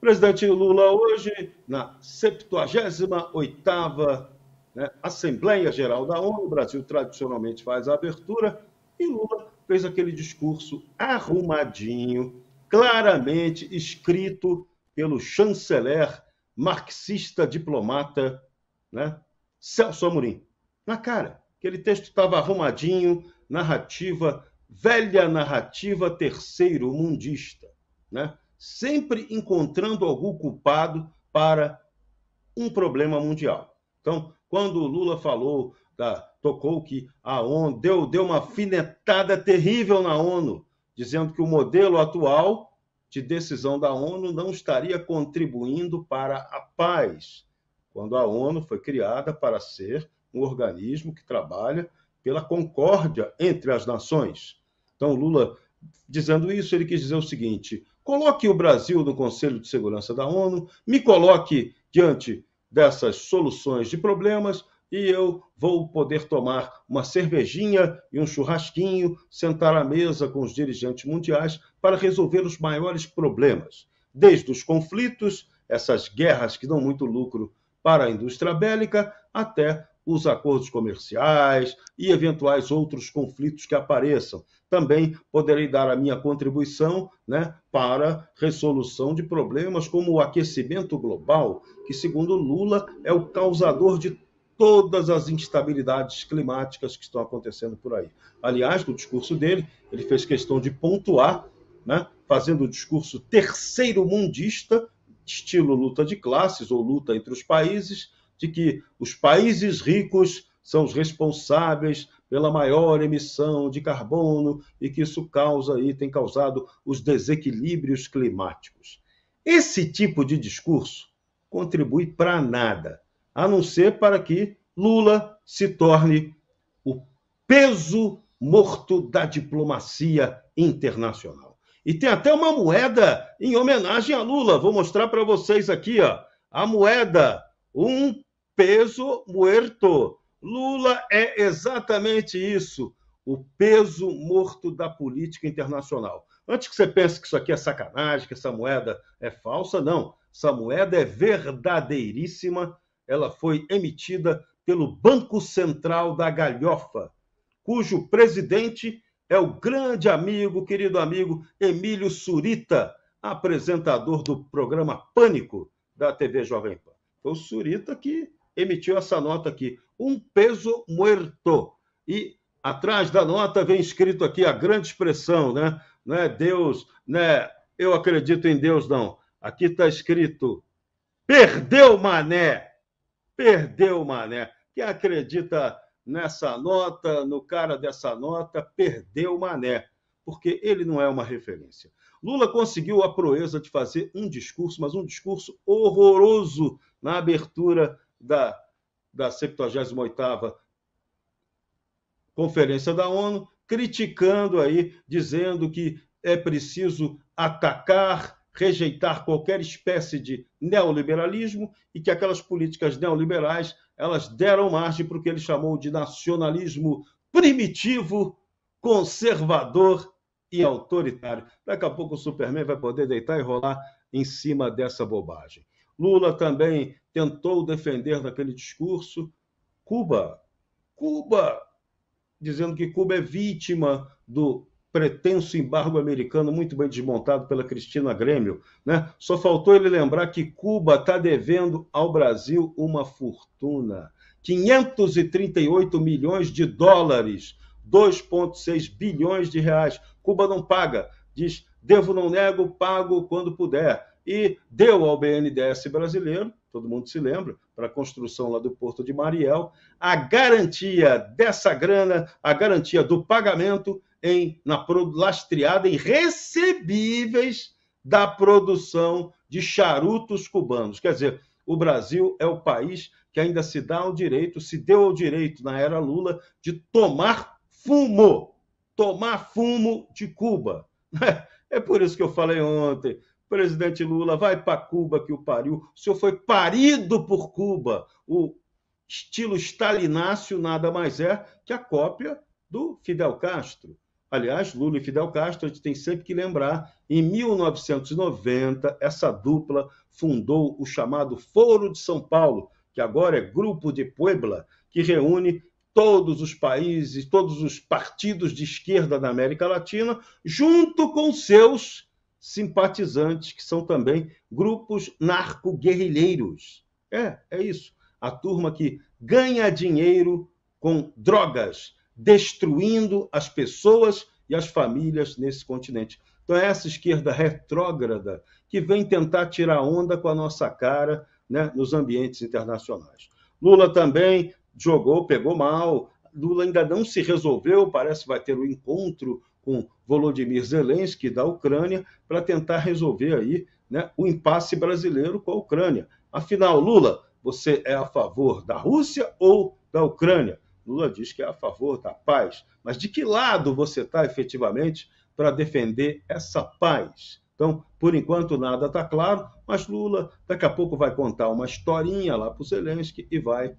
Presidente Lula hoje, na 78ª né, Assembleia Geral da ONU, o Brasil tradicionalmente faz a abertura, e Lula fez aquele discurso arrumadinho, claramente escrito pelo chanceler marxista diplomata né, Celso Amorim. Na cara, aquele texto estava arrumadinho, narrativa, velha narrativa terceiro mundista, né? sempre encontrando algum culpado para um problema mundial. Então, quando o Lula falou, tocou que a ONU deu, deu uma finetada terrível na ONU, dizendo que o modelo atual de decisão da ONU não estaria contribuindo para a paz, quando a ONU foi criada para ser um organismo que trabalha pela concórdia entre as nações. Então, Lula dizendo isso, ele quis dizer o seguinte: coloque o Brasil no Conselho de Segurança da ONU, me coloque diante dessas soluções de problemas e eu vou poder tomar uma cervejinha e um churrasquinho, sentar à mesa com os dirigentes mundiais para resolver os maiores problemas, desde os conflitos, essas guerras que dão muito lucro para a indústria bélica, até os acordos comerciais e eventuais outros conflitos que apareçam. Também poderei dar a minha contribuição né, para resolução de problemas como o aquecimento global, que, segundo Lula, é o causador de todas as instabilidades climáticas que estão acontecendo por aí. Aliás, no discurso dele, ele fez questão de pontuar, né, fazendo o discurso terceiro mundista, estilo luta de classes ou luta entre os países, de que os países ricos são os responsáveis pela maior emissão de carbono e que isso causa e tem causado os desequilíbrios climáticos. Esse tipo de discurso contribui para nada, a não ser para que Lula se torne o peso morto da diplomacia internacional. E tem até uma moeda em homenagem a Lula. Vou mostrar para vocês aqui, ó, a moeda, um peso muerto. Lula é exatamente isso, o peso morto da política internacional. Antes que você pense que isso aqui é sacanagem, que essa moeda é falsa, não. Essa moeda é verdadeiríssima. Ela foi emitida pelo Banco Central da Galhofa, cujo presidente é o grande amigo, querido amigo Emílio Surita, apresentador do programa Pânico da TV Jovem Pan. Foi o Surita que emitiu essa nota aqui. Um peso muerto. E atrás da nota vem escrito aqui a grande expressão, né? Não é Deus, né? Eu acredito em Deus, não. Aqui está escrito: perdeu mané. Perdeu mané. Quem acredita nessa nota, no cara dessa nota, perdeu mané. Porque ele não é uma referência. Lula conseguiu a proeza de fazer um discurso, mas um discurso horroroso na abertura da, da 78 Conferência da ONU, criticando aí, dizendo que é preciso atacar, rejeitar qualquer espécie de neoliberalismo e que aquelas políticas neoliberais elas deram margem para o que ele chamou de nacionalismo primitivo, conservador e autoritário. Daqui a pouco o Superman vai poder deitar e rolar em cima dessa bobagem. Lula também tentou defender naquele discurso Cuba. Cuba! Dizendo que Cuba é vítima do pretenso embargo americano muito bem desmontado pela Cristina Grêmio. Né? Só faltou ele lembrar que Cuba está devendo ao Brasil uma fortuna. 538 milhões de dólares, 2,6 bilhões de reais. Cuba não paga. Diz, devo, não nego, pago quando puder e deu ao BNDES brasileiro, todo mundo se lembra, para a construção lá do Porto de Mariel, a garantia dessa grana, a garantia do pagamento em na lastreada em recebíveis da produção de charutos cubanos. Quer dizer, o Brasil é o país que ainda se dá ao direito, se deu ao direito na era Lula de tomar fumo, tomar fumo de Cuba. É por isso que eu falei ontem, Presidente Lula, vai para Cuba que o pariu. O senhor foi parido por Cuba. O estilo stalináceo nada mais é que a cópia do Fidel Castro. Aliás, Lula e Fidel Castro, a gente tem sempre que lembrar, em 1990, essa dupla fundou o chamado Foro de São Paulo, que agora é Grupo de Puebla, que reúne todos os países, todos os partidos de esquerda da América Latina, junto com seus simpatizantes, que são também grupos narco-guerrilheiros. É, é isso. A turma que ganha dinheiro com drogas, destruindo as pessoas e as famílias nesse continente. Então, é essa esquerda retrógrada que vem tentar tirar onda com a nossa cara né, nos ambientes internacionais. Lula também jogou, pegou mal. Lula ainda não se resolveu, parece que vai ter o um encontro com Volodymyr Zelensky da Ucrânia para tentar resolver aí né, o impasse brasileiro com a Ucrânia. Afinal, Lula, você é a favor da Rússia ou da Ucrânia? Lula diz que é a favor da paz, mas de que lado você está efetivamente para defender essa paz? Então, por enquanto nada está claro, mas Lula daqui a pouco vai contar uma historinha lá para o Zelensky e vai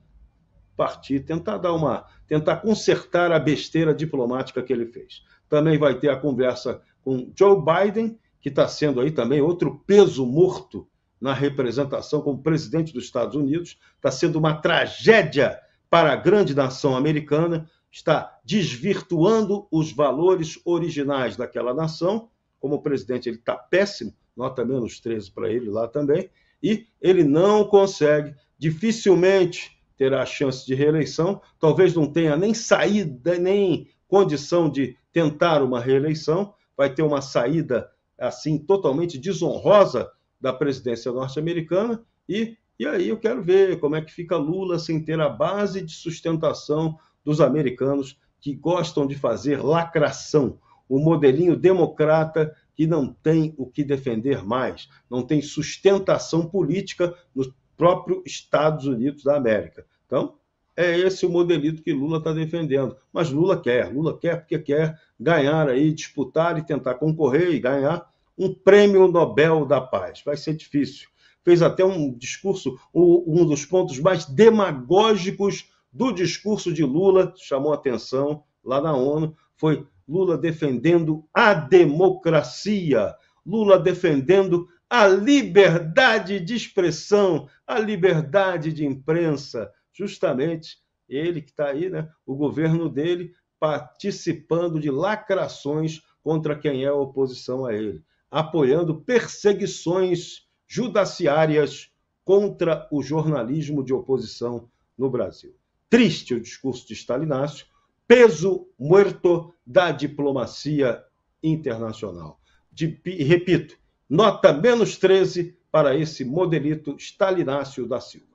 partir, tentar dar uma, tentar consertar a besteira diplomática que ele fez. Também vai ter a conversa com Joe Biden, que está sendo aí também outro peso morto na representação como presidente dos Estados Unidos. Está sendo uma tragédia para a grande nação americana, está desvirtuando os valores originais daquela nação. Como presidente, ele está péssimo, nota menos 13 para ele lá também, e ele não consegue, dificilmente terá a chance de reeleição, talvez não tenha nem saída, nem condição de tentar uma reeleição, vai ter uma saída assim totalmente desonrosa da presidência norte-americana e e aí eu quero ver como é que fica Lula sem ter a base de sustentação dos americanos que gostam de fazer lacração, o modelinho democrata que não tem o que defender mais, não tem sustentação política no próprio Estados Unidos da América. Então, é esse o modelito que Lula está defendendo. Mas Lula quer, Lula quer porque quer ganhar aí, disputar e tentar concorrer e ganhar um prêmio Nobel da Paz. Vai ser difícil. Fez até um discurso, um dos pontos mais demagógicos do discurso de Lula, chamou atenção lá na ONU, foi Lula defendendo a democracia, Lula defendendo a liberdade de expressão, a liberdade de imprensa, justamente ele que está aí, né, o governo dele, participando de lacrações contra quem é a oposição a ele, apoiando perseguições judiciárias contra o jornalismo de oposição no Brasil. Triste o discurso de Stalinácio, peso morto da diplomacia internacional. De, repito, nota menos 13 para esse modelito Stalinácio da Silva.